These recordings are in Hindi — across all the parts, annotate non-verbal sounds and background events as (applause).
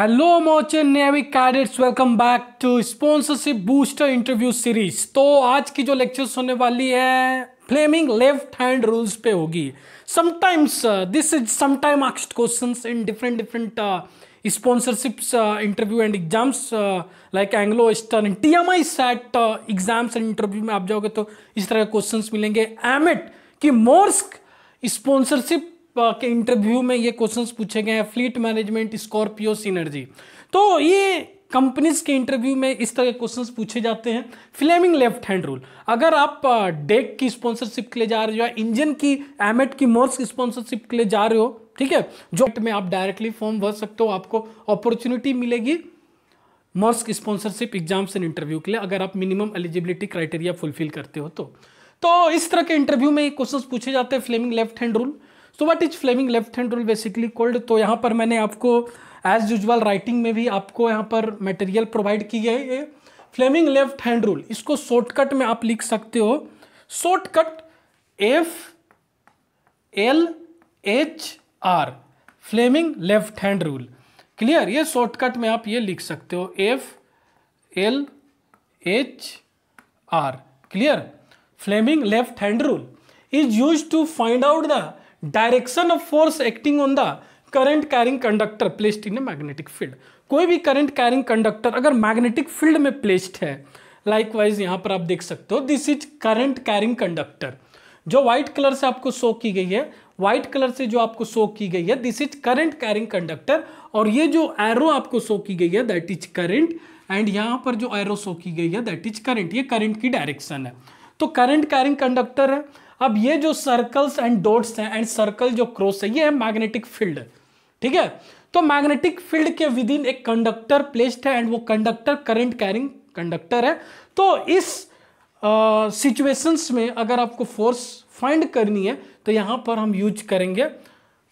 hello merchant navy cadets welcome back to sponsorship booster interview series तो आज की जो लेक्चर होने वाली है फ्लेमिंग लेफ्ट हैंड रूल्स पे होगी sometimes this is sometime asked question in different different sponsorships interview and exams like Anglo Western T M I set exams and interview में आप जाओगे तो इस तरह के क्वेश्चन मिलेंगे एमिट कि मोर्स्क स्पॉन्सरशिप के इंटरव्यू में ये क्वेश्चंस पूछे गए हैं फ्लीट मैनेजमेंट स्कॉर्पियो सिनर्जी तो ये कंपनीज के इंटरव्यू में इस तरह के क्वेश्चंस पूछे जाते हैं फ्लेमिंग लेफ्ट हैंड रूल अगर आप डेक की स्पॉन्सरशिप के लिए जा रहे हो या इंजन की एमेट की मोर्स की स्पॉन्सरशिप के लिए जा रहे हो ठीक है जो में आप डायरेक्टली फॉर्म भर सकते हो आपको अपॉर्चुनिटी मिलेगी मोर्स की स्पॉन्सरशिप एग्जाम्स एंड इंटरव्यू के लिए अगर आप मिनिमम एलिजिबिलिटी क्राइटेरिया फुलफिल करते हो तो तो इस तरह के इंटरव्यू में क्वेश्चंस पूछे जाते हैं Fleming left hand rule so what is Fleming left hand rule basically called तो यहाँ पर मैंने आपको एज यूजल राइटिंग में भी आपको यहाँ पर मटेरियल प्रोवाइड की है ये फ्लेमिंग लेफ्ट हैंड रूल इसको शॉर्टकट में आप लिख सकते हो shortcut F L H R Fleming left hand rule clear ये शॉर्टकट में आप ये लिख सकते हो F L H R clear Fleming left hand rule is use to find out the direction of force acting on the current carrying conductor placed in a magnetic field कोई भी करंट कैरिंग कंडक्टर अगर मैग्नेटिक फील्ड में प्लेस्ड है लाइक वाइज यहाँ पर आप देख सकते हो this is current carrying conductor जो व्हाइट कलर से आपको शो की गई है व्हाइट कलर से जो आपको शो की गई है this is current carrying conductor और ये जो एरो आपको शो की गई है दैट इज करंट एंड यहाँ पर जो एरो शो की गई है दैट इज करंट ये करंट की डायरेक्शन है तो करंट कैरिंग कंडक्टर है अब ये जो सर्कल्स एंड डॉट्स हैं एंड सर्कल जो क्रॉस है ये है मैग्नेटिक फील्ड ठीक है तो मैग्नेटिक फील्ड के विद इन एक कंडक्टर प्लेस्ड है एंड वो कंडक्टर करंट कैरिंग कंडक्टर है तो इस सिचुएशंस uh, में अगर आपको फोर्स फाइंड करनी है तो यहां पर हम यूज करेंगे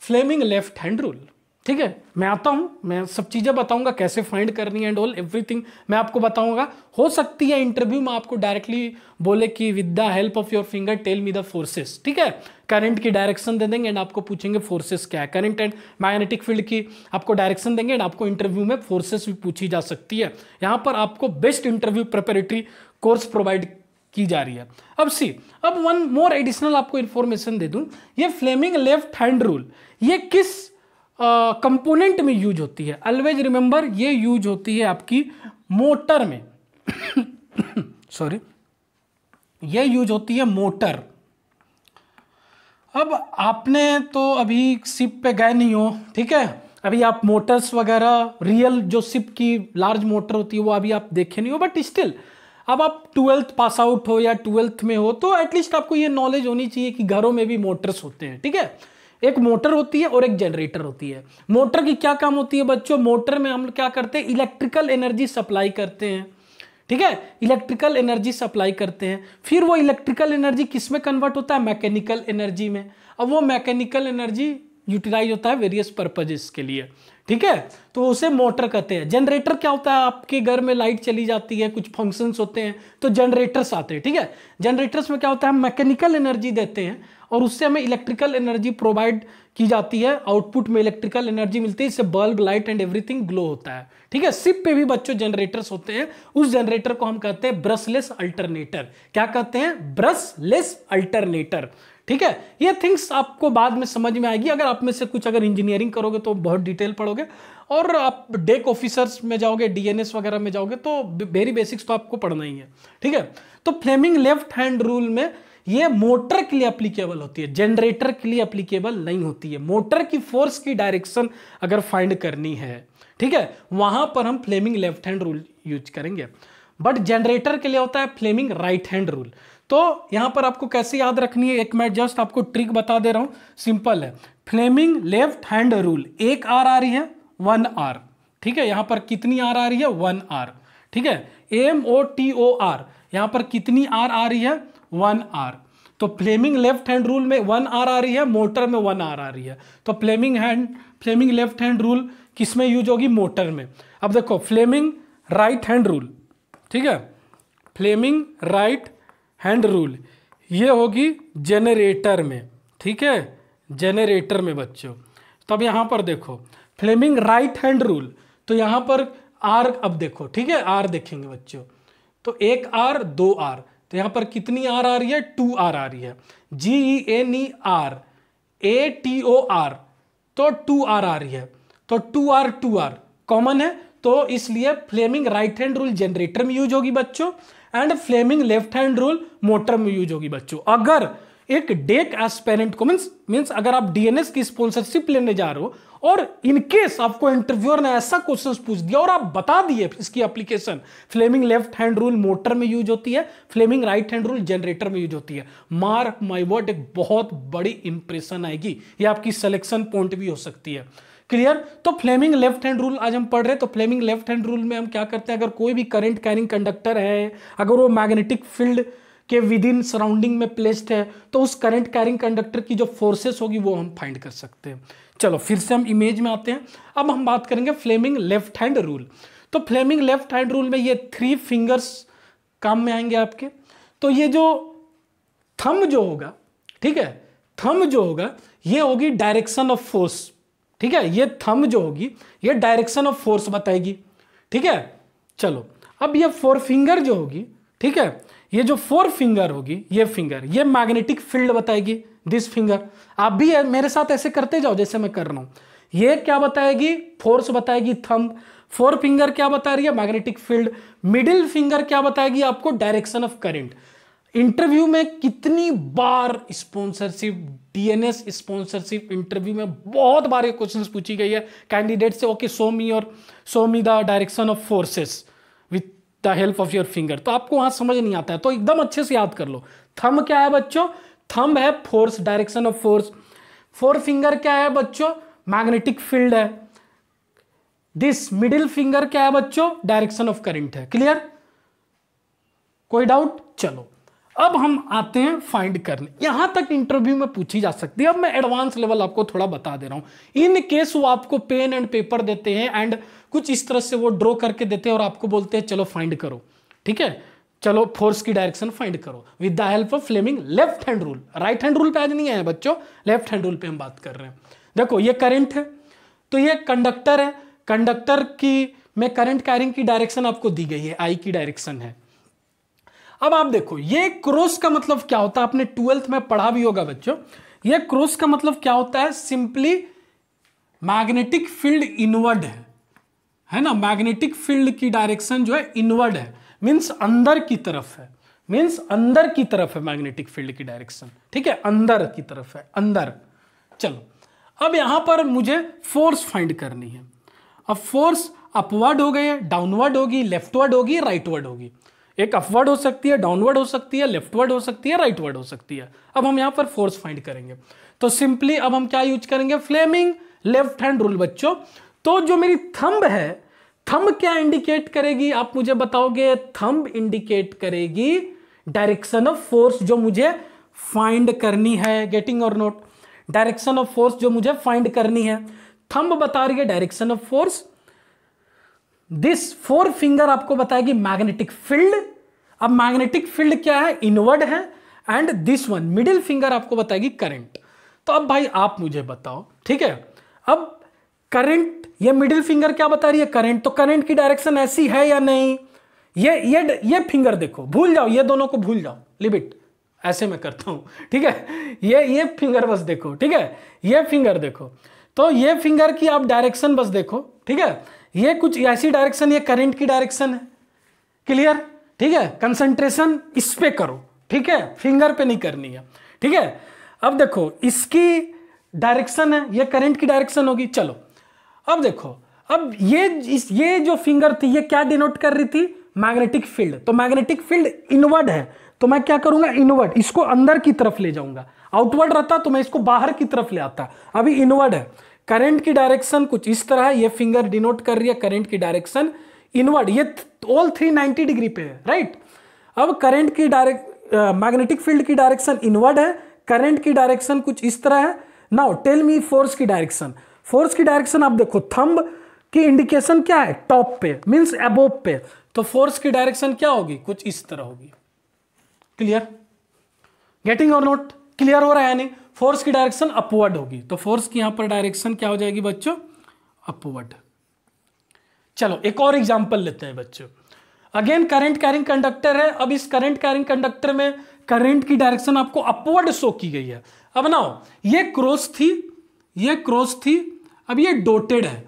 फ्लेमिंग लेफ्ट हैंड रूल ठीक है मैं आता हूँ मैं सब चीज़ें बताऊंगा कैसे फाइंड करनी है एंड ऑल एवरीथिंग मैं आपको बताऊंगा हो सकती है इंटरव्यू में आपको डायरेक्टली बोले कि with the help of your finger tell me the forces ठीक है करंट की डायरेक्शन दे देंगे एंड आपको पूछेंगे फोर्सेस क्या है करंट एंड मैग्नेटिक फील्ड की आपको डायरेक्शन देंगे एंड आपको इंटरव्यू में फोर्सेस भी पूछी जा सकती है यहाँ पर आपको best interview preparatory course provide की जा रही है अब सी अब वन मोर एडिशनल आपको इन्फॉर्मेशन दे दूँ ये फ्लेमिंग लेफ्ट हैंड रूल ये किस कंपोनेंट uh, में यूज होती है अलवेज रिमेंबर ये यूज होती है आपकी मोटर में सॉरी (coughs) ये यूज होती है मोटर अब आपने तो अभी सिप पे गए नहीं हो ठीक है अभी आप मोटर्स वगैरह रियल जो सिप की लार्ज मोटर होती है वो अभी आप देखे नहीं हो बट स्टिल अब आप ट्वेल्थ पास आउट हो या ट्वेल्थ में हो तो एटलीस्ट आपको ये नॉलेज होनी चाहिए कि घरों में भी मोटर्स होते हैं ठीक है एक मोटर होती है और एक जनरेटर होती है मोटर की क्या काम होती है बच्चों मोटर में हम क्या करते हैं इलेक्ट्रिकल एनर्जी सप्लाई करते हैं ठीक है इलेक्ट्रिकल एनर्जी सप्लाई करते हैं फिर वो इलेक्ट्रिकल एनर्जी किस में कन्वर्ट होता है मैकेनिकल एनर्जी में अब वो मैकेनिकल एनर्जी यूटिलाइज होता है वेरियस पर्पजेस के लिए ठीक है तो उसे मोटर कहते हैं जनरेटर क्या होता है आपके घर में लाइट चली जाती है कुछ फंक्शंस होते हैं तो जनरेटर्स आते हैं ठीक है जनरेटर्स में क्या होता है हम मैकेनिकल एनर्जी देते हैं और उससे हमें इलेक्ट्रिकल एनर्जी प्रोवाइड की जाती है आउटपुट में इलेक्ट्रिकल एनर्जी मिलती है इससे bulb light and everything glow होता है ठीक है सिप पे भी बच्चों जनरेटर्स होते हैं उस जनरेटर को हम कहते हैं ब्रशलेस अल्टरनेटर क्या कहते हैं ब्रशलेस अल्टरनेटर ठीक है ये थिंग्स आपको बाद में समझ में आएगी अगर आप में से कुछ अगर इंजीनियरिंग करोगे तो बहुत डिटेल पढ़ोगे और आप डेक ऑफिसर्स में जाओगे डीएनएस वगैरह में जाओगे तो वेरी बेसिक्स तो आपको पढ़ना ही है ठीक है तो फ्लेमिंग लेफ्ट हैंड रूल में ये मोटर के लिए अप्लीकेबल होती है जनरेटर के लिए अप्लीकेबल नहीं होती है मोटर की फोर्स की डायरेक्शन अगर फाइंड करनी है ठीक है वहां पर हम Fleming left hand rule use करेंगे बट जनरेटर के लिए होता है फ्लेमिंग राइट हैंड रूल तो यहां पर आपको कैसे याद रखनी है एक मैं जस्ट आपको ट्रिक बता दे रहा हूं सिंपल है फ्लेमिंग लेफ्ट हैंड रूल एक आर आ रही है वन आर ठीक है यहां पर कितनी आर आ रही है वन आर ठीक है M O T O R यहां पर कितनी आर आ रही है वन आर तो फ्लेमिंग लेफ्ट हैंड रूल में वन आर आ रही है मोटर में वन आर आ रही है तो Fleming hand Fleming left hand rule किस में यूज होगी मोटर में अब देखो फ्लेमिंग राइट हैंड रूल ठीक है फ्लेमिंग राइट हैंड रूल ये होगी जेनरेटर में ठीक है जेनरेटर में बच्चों तब यहाँ पर देखो फ्लेमिंग राइट हैंड रूल तो यहाँ पर आर अब देखो ठीक है आर देखेंगे बच्चों तो एक आर दो आर तो यहाँ पर कितनी आर आ रही है टू आर आ रही है G E N E R A T O R तो टू आर आ रही है तो two R two R common है तो इसलिए Fleming right hand rule generator में यूज होगी बच्चों and Fleming left hand rule motor में यूज होगी बच्चों अगर एक डेक एस्पेरेंट को मीन्स मीन्स अगर आप डीएनएस की स्पॉन्सरशिप लेने जा रहे हो और इनकेस आपको इंटरव्यूअर ने ऐसा क्वेश्चन पूछ दिया और आप बता दिए इसकी application Fleming left hand rule motor में यूज होती है Fleming right hand rule generator में यूज होती है मार्क माई वर्ड एक बहुत बड़ी इंप्रेशन आएगी ये आपकी सिलेक्शन पॉइंट भी हो सकती है क्लियर तो फ्लेमिंग लेफ्ट हैंड रूल आज हम पढ़ रहे हैं तो फ्लेमिंग लेफ्ट हैंड रूल में हम क्या करते हैं अगर कोई भी करंट कैरिंग कंडक्टर है अगर वो मैग्नेटिक फील्ड के विद इन सराउंडिंग में प्लेस्ड है तो उस करंट कैरिंग कंडक्टर की जो फोर्सेस होगी वो हम फाइंड कर सकते हैं चलो फिर से हम इमेज में आते हैं अब हम बात करेंगे फ्लेमिंग लेफ्ट हैंड रूल तो फ्लेमिंग लेफ्ट हैंड रूल में ये थ्री फिंगर्स काम में आएंगे आपके तो ये जो थम जो होगा ठीक है थम जो होगा ये होगी डायरेक्शन ऑफ फोर्स ठीक है ये थम जो होगी ये डायरेक्शन ऑफ फोर्स बताएगी ठीक है चलो अब ये फोर फिंगर जो होगी ठीक है ये जो फोर फिंगर होगी ये फिंगर ये मैग्नेटिक फील्ड बताएगी दिस फिंगर आप भी मेरे साथ ऐसे करते जाओ जैसे मैं कर रहा हूं ये क्या बताएगी फोर्स बताएगी थंब फोर फिंगर क्या बता रही है मैग्नेटिक फील्ड मिडिल फिंगर क्या बताएगी आपको डायरेक्शन ऑफ करंट इंटरव्यू में कितनी बार स्पॉन्सरशिप डीएनएस स्पॉन्सरशिप इंटरव्यू में बहुत बार ये क्वेश्चन पूछी गई है कैंडिडेट से ओके सो मी और show me the direction of forces with the help of your finger तो आपको वहां समझ नहीं आता है तो एकदम अच्छे से याद कर लो थम क्या है बच्चों थम है force direction of force forefinger क्या है बच्चों मैग्नेटिक फील्ड है दिस मिडिल फिंगर क्या है बच्चों डायरेक्शन ऑफ करंट है क्लियर कोई डाउट चलो अब हम आते हैं फाइंड करने यहां तक इंटरव्यू में पूछी जा सकती है अब मैं एडवांस लेवल आपको थोड़ा बता दे रहा हूं इन केस वो आपको पेन एंड पेपर देते हैं एंड कुछ इस तरह से वो ड्रॉ करके देते हैं और आपको बोलते हैं चलो फाइंड करो ठीक है चलो फोर्स की डायरेक्शन फाइंड करो with the help of Fleming left hand rule right hand rule पे आज नहीं आया बच्चों लेफ्ट हैंड रूल पे हम बात कर रहे हैं देखो ये करंट है तो ये कंडक्टर है कंडक्टर की में करंट कैरिंग की डायरेक्शन आपको दी गई है आई की डायरेक्शन है अब आप देखो ये क्रोस का मतलब क्या होता है आपने ट्वेल्थ में पढ़ा भी होगा बच्चों ये क्रोस का मतलब क्या होता है सिंपली मैग्नेटिक फील्ड इनवर्ड है है ना मैग्नेटिक फील्ड की डायरेक्शन जो है इनवर्ड है मीन्स अंदर की तरफ है मीन्स अंदर की तरफ है मैग्नेटिक फील्ड की डायरेक्शन ठीक है अंदर की तरफ है अंदर चलो अब यहां पर मुझे फोर्स फाइंड करनी है अब फोर्स अपवर्ड हो गई डाउनवर्ड होगी लेफ्टवर्ड होगी राइटवर्ड होगी एक अपवर्ड हो सकती है डाउनवर्ड हो सकती है लेफ्टवर्ड हो सकती है राइटवर्ड हो सकती है अब हम यहां पर फोर्स फाइंड करेंगे तो सिंपली अब हम क्या यूज करेंगे फ्लेमिंग लेफ्ट हैंड रूल बच्चों तो जो मेरी थंब है थंब क्या इंडिकेट करेगी आप मुझे बताओगे थंब इंडिकेट करेगी डायरेक्शन ऑफ फोर्स जो मुझे फाइंड करनी है गेटिंग और नोट डायरेक्शन ऑफ फोर्स जो मुझे फाइंड करनी है थंब बता रही है direction of force this forefinger आपको बताएगी मैग्नेटिक फील्ड अब मैग्नेटिक फील्ड क्या है इनवर्ड है and this one middle finger आपको बताएगी करंट तो अब भाई आप मुझे बताओ ठीक है अब करंट ये मिडिल फिंगर क्या बता रही है करंट तो करंट की डायरेक्शन ऐसी है या नहीं ये ये ये फिंगर देखो भूल जाओ ये दोनों को भूल जाओ लिमिट ऐसे मैं करता हूं ठीक है ये ये फिंगर बस देखो ठीक है ये फिंगर देखो तो ये फिंगर की आप डायरेक्शन बस देखो ठीक है ये कुछ ऐसी डायरेक्शन ये करंट की डायरेक्शन है क्लियर ठीक है कंसंट्रेशन इस पे करो ठीक है फिंगर पे नहीं करनी है ठीक है अब देखो इसकी डायरेक्शन है ये करंट की डायरेक्शन होगी चलो अब देखो अब ये इस ये जो फिंगर थी ये क्या डिनोट कर रही थी मैग्नेटिक फील्ड तो मैग्नेटिक फील्ड इनवर्ड है तो मैं क्या करूंगा इनवर्ड इसको अंदर की तरफ ले जाऊंगा आउटवर्ड रहता तो मैं इसको बाहर की तरफ ले आता अभी इनवर्ड है करंट की डायरेक्शन कुछ इस तरह है ये फिंगर डिनोट कर रही है करंट की डायरेक्शन इनवर्ड ये ऑल थ्री नाइन्टी डिग्री पे है राइट अब करंट की डायरेक्ट मैग्नेटिक फील्ड की डायरेक्शन इनवर्ड है करंट की डायरेक्शन कुछ इस तरह है नाउ टेल मी फोर्स की डायरेक्शन फोर्स की डायरेक्शन आप देखो थंब की इंडिकेशन क्या है टॉप पे मीन्स एबोव पे तो फोर्स की डायरेक्शन क्या होगी कुछ इस तरह होगी क्लियर गेटिंग और नोट क्लियर हो रहा है यानी फोर्स की डायरेक्शन अपवर्ड होगी तो फोर्स की यहां पर डायरेक्शन क्या हो जाएगी बच्चों अपवर्ड चलो एक और एग्जाम्पल लेते हैं बच्चों अगेन करंट कैरिंग कंडक्टर है अब इस करंट कैरिंग कंडक्टर में करंट की डायरेक्शन आपको अपवर्ड शो की गई है अब ना हो ये क्रॉस थी ये क्रॉस थी अब ये डोटेड है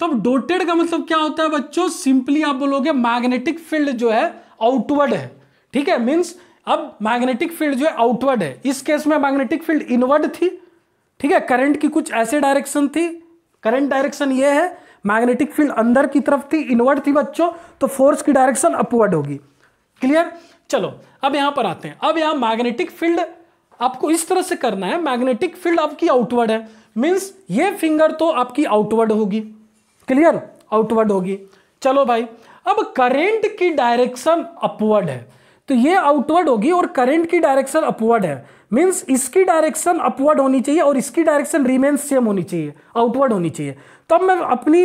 तब तो डोटेड का मतलब क्या होता है बच्चों सिंपली आप बोलोगे मैग्नेटिक फील्ड जो है आउटवर्ड है ठीक है मीन्स अब मैग्नेटिक फील्ड जो है आउटवर्ड है इस केस में मैग्नेटिक फील्ड इनवर्ड थी ठीक है करंट की कुछ ऐसे डायरेक्शन थी करंट डायरेक्शन ये है मैग्नेटिक फील्ड अंदर की तरफ थी इनवर्ड थी बच्चों तो फोर्स की डायरेक्शन अपवर्ड होगी क्लियर चलो अब यहां पर आते हैं अब यहां मैग्नेटिक फील्ड आपको इस तरह से करना है मैग्नेटिक फील्ड आपकी आउटवर्ड है मीन्स ये फिंगर तो आपकी आउटवर्ड होगी क्लियर आउटवर्ड होगी चलो भाई अब करेंट की डायरेक्शन अपवर्ड है तो ये आउटवर्ड होगी और करंट की डायरेक्शन अपवर्ड है मीन्स इसकी डायरेक्शन अपवर्ड होनी चाहिए और इसकी डायरेक्शन रिमेन्स सेम होनी चाहिए आउटवर्ड होनी चाहिए तब तो मैं अपनी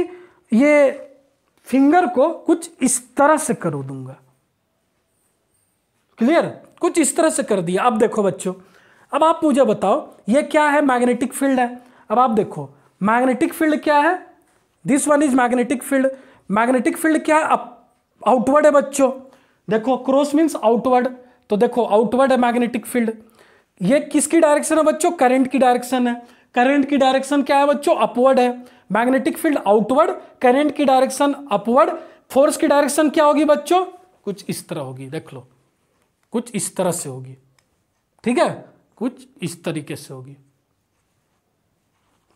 ये फिंगर को कुछ इस तरह से करो दूंगा क्लियर कुछ इस तरह से कर दिया अब देखो बच्चों अब आप मुझे बताओ ये क्या है मैग्नेटिक फील्ड है अब आप देखो मैग्नेटिक फील्ड क्या है this one is magnetic field magnetic field क्या है आउटवर्ड है बच्चों देखो क्रॉस मीन्स आउटवर्ड तो देखो आउटवर्ड है मैग्नेटिक फील्ड ये किसकी डायरेक्शन है बच्चों करंट की डायरेक्शन है करंट की डायरेक्शन क्या है बच्चों अपवर्ड है मैग्नेटिक फील्ड आउटवर्ड करंट की डायरेक्शन अपवर्ड फोर्स की डायरेक्शन क्या होगी बच्चों कुछ इस तरह होगी देख लो कुछ इस तरह से होगी ठीक है कुछ इस तरीके से होगी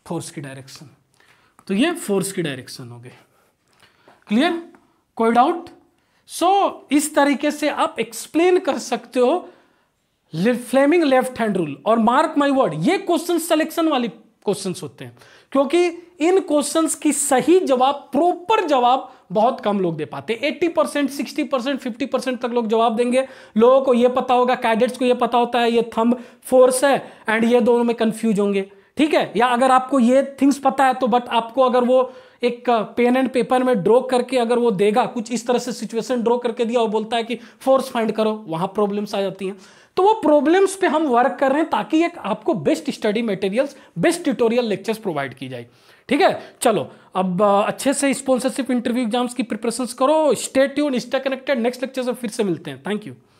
फोर्स की डायरेक्शन तो ये फोर्स की डायरेक्शन हो गई क्लियर कोई डाउट सो so, इस तरीके से आप एक्सप्लेन कर सकते हो फ्लेमिंग लेफ्ट हैंड रूल और मार्क माय वर्ड ये क्वेश्चन सिलेक्शन वाली क्वेश्चन होते हैं क्योंकि इन क्वेश्चंस की सही जवाब प्रॉपर जवाब बहुत कम लोग दे पाते 80 percent sixty percent fifty percent तक लोग जवाब देंगे लोगों को यह पता होगा कैडेट्स को यह पता होता है ये थंब फोर्स है एंड ये दोनों में कंफ्यूज होंगे ठीक है या अगर आपको ये थिंग्स पता है तो बट आपको अगर वो एक पेन एंड पेपर में ड्रॉ करके अगर वो देगा कुछ इस तरह से सिचुएशन ड्रॉ करके दिया और बोलता है कि फोर्स फाइंड करो वहां प्रॉब्लम्स आ जाती हैं तो वो प्रॉब्लम्स पे हम वर्क कर रहे हैं ताकि एक आपको best study materials best tutorial lectures provide की जाए ठीक है चलो अब uh, अच्छे से स्पॉन्सरशिप इंटरव्यू एग्जाम्स की प्रिपरेशन करो state stay connected next lecture से फिर से मिलते हैं थैंक यू